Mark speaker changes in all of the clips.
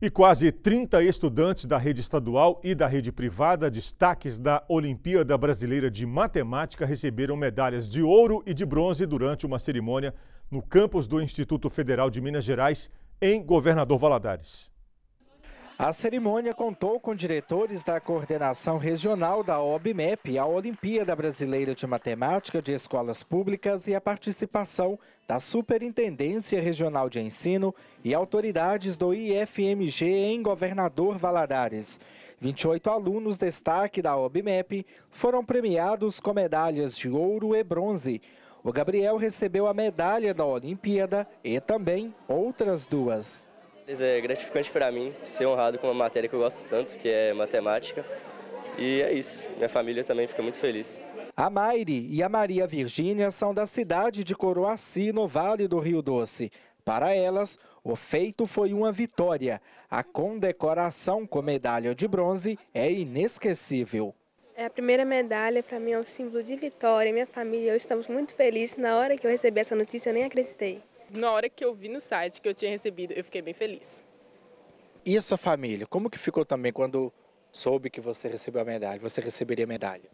Speaker 1: E quase 30 estudantes da rede estadual e da rede privada, destaques da Olimpíada Brasileira de Matemática, receberam medalhas de ouro e de bronze durante uma cerimônia no campus do Instituto Federal de Minas Gerais, em Governador Valadares. A cerimônia contou com diretores da coordenação
Speaker 2: regional da OBMEP, a Olimpíada Brasileira de Matemática de Escolas Públicas e a participação da Superintendência Regional de Ensino e autoridades do IFMG em Governador Valadares. 28 alunos destaque da OBMEP foram premiados com medalhas de ouro e bronze. O Gabriel recebeu a medalha da Olimpíada e também outras duas.
Speaker 3: É, é gratificante para mim ser honrado com uma matéria que eu gosto tanto, que é matemática. E é isso, minha família também fica muito feliz.
Speaker 2: A Maire e a Maria Virgínia são da cidade de Coroaci, no Vale do Rio Doce. Para elas, o feito foi uma vitória. A condecoração com medalha de bronze é inesquecível.
Speaker 1: É, a primeira medalha para mim é um símbolo de vitória. Minha família e eu estamos muito felizes. Na hora que eu recebi essa notícia, eu nem acreditei na hora que eu vi no site que eu tinha recebido, eu fiquei bem feliz.
Speaker 2: E a sua família? Como que ficou também quando soube que você recebeu a medalha? Você receberia a medalha?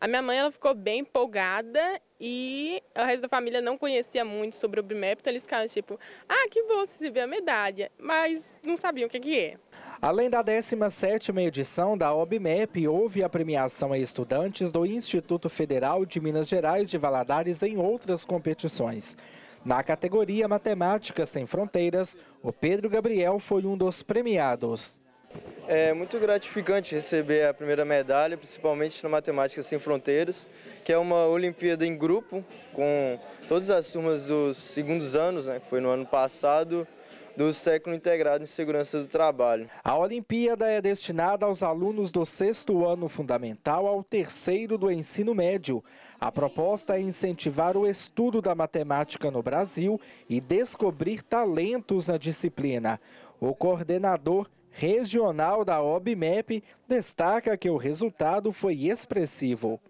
Speaker 1: A minha mãe ela ficou bem empolgada e o resto da família não conhecia muito sobre o BIMEP, então eles ficaram tipo, ah, que bom você receber a medalha, mas não sabiam o que, que é.
Speaker 2: Além da 17ª edição da OBMEP, houve a premiação a estudantes do Instituto Federal de Minas Gerais de Valadares em outras competições. Na categoria Matemática Sem Fronteiras, o Pedro Gabriel foi um dos premiados.
Speaker 3: É muito gratificante receber a primeira medalha, principalmente na Matemática Sem Fronteiras, que é uma Olimpíada em grupo, com todas as turmas dos segundos anos, né, foi no ano passado, do século integrado em segurança do trabalho. A Olimpíada é destinada aos alunos do sexto
Speaker 2: ano fundamental ao terceiro do ensino médio. A proposta é incentivar o estudo da matemática no Brasil e descobrir talentos na disciplina. O coordenador regional da OBMEP destaca que o resultado foi expressivo.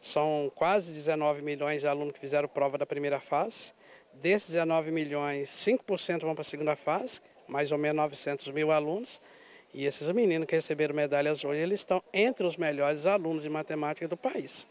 Speaker 2: São quase 19 milhões de alunos que fizeram prova da primeira fase. Desses 19 milhões, 5% vão para a segunda fase, mais ou menos 900 mil alunos. E esses meninos que receberam medalhas hoje, eles estão entre os melhores alunos de matemática do país.